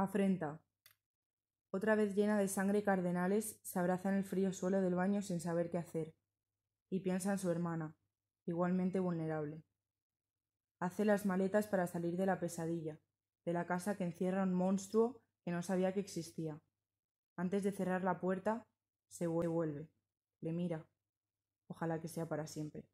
Afrenta. Otra vez llena de sangre cardenales, se abraza en el frío suelo del baño sin saber qué hacer, y piensa en su hermana, igualmente vulnerable. Hace las maletas para salir de la pesadilla, de la casa que encierra un monstruo que no sabía que existía. Antes de cerrar la puerta, se vuelve, le mira. Ojalá que sea para siempre.